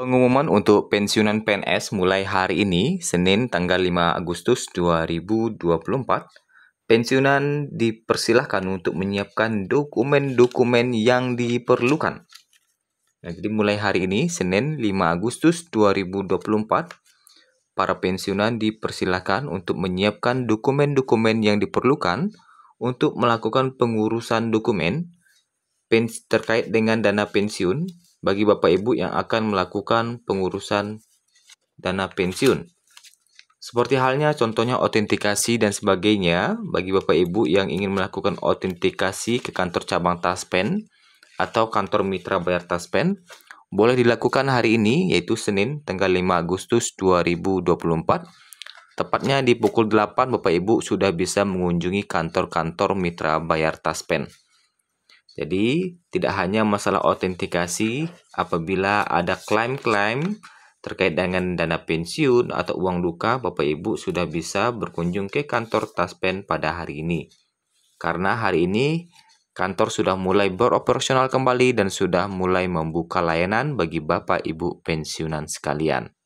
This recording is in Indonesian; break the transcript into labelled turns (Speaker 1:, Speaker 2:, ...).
Speaker 1: Pengumuman untuk pensiunan PNS mulai hari ini, Senin tanggal 5 Agustus 2024. Pensiunan dipersilahkan untuk menyiapkan dokumen-dokumen yang diperlukan. Nah, jadi mulai hari ini, Senin 5 Agustus 2024, para pensiunan dipersilahkan untuk menyiapkan dokumen-dokumen yang diperlukan untuk melakukan pengurusan dokumen terkait dengan dana pensiun bagi Bapak Ibu yang akan melakukan pengurusan dana pensiun. Seperti halnya contohnya autentikasi dan sebagainya bagi Bapak Ibu yang ingin melakukan autentikasi ke kantor cabang Taspen atau kantor mitra bayar Taspen boleh dilakukan hari ini yaitu Senin tanggal 5 Agustus 2024 tepatnya di pukul 8 Bapak Ibu sudah bisa mengunjungi kantor-kantor mitra bayar Taspen. Jadi, tidak hanya masalah autentikasi apabila ada klaim-klaim terkait dengan dana pensiun atau uang duka, Bapak Ibu sudah bisa berkunjung ke kantor Taspen pada hari ini. Karena hari ini kantor sudah mulai beroperasional kembali dan sudah mulai membuka layanan bagi Bapak Ibu pensiunan sekalian.